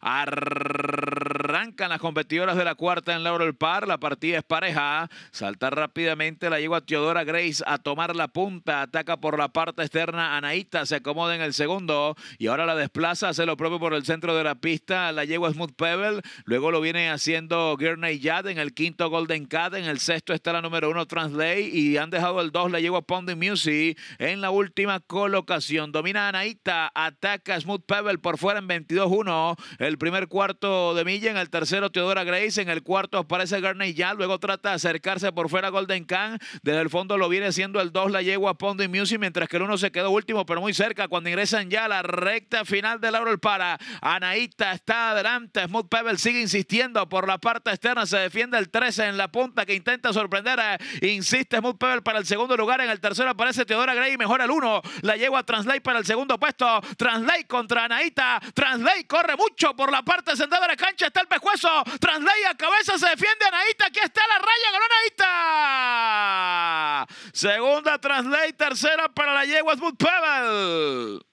Arr- Arrancan las competidoras de la cuarta en Laurel Par. La partida es pareja. Salta rápidamente la yegua Teodora Grace a tomar la punta. Ataca por la parte externa. Anaíta se acomoda en el segundo. Y ahora la desplaza. Hace lo propio por el centro de la pista. La yegua Smooth Pebble. Luego lo viene haciendo Gurney Yad en el quinto Golden Cat. En el sexto está la número uno Translay Y han dejado el dos la yegua Pondy Music en la última colocación. Domina Anaíta. Ataca Smooth Pebble por fuera en 22-1. El primer cuarto de milla en el tercero Teodora Grace, en el cuarto aparece Garney ya, luego trata de acercarse por fuera Golden Khan, desde el fondo lo viene siendo el 2 la yegua Pondo y Music, mientras que el 1 se quedó último, pero muy cerca cuando ingresan ya a la recta final de Laurel para Anaíta está adelante, Smooth Pebble sigue insistiendo por la parte externa, se defiende el 13 en la punta que intenta sorprender, insiste Smooth Pebble para el segundo lugar, en el tercero aparece Teodora Grace, mejora el 1, la yegua Translate para el segundo puesto, Translate contra Anaíta, Translate corre mucho por la parte central de la cancha, está el Cueso hueso, a cabeza, se defiende Anaíta, aquí está la raya, ganó Anaíta. Segunda tras tercera para la yegua Smooth Pebble.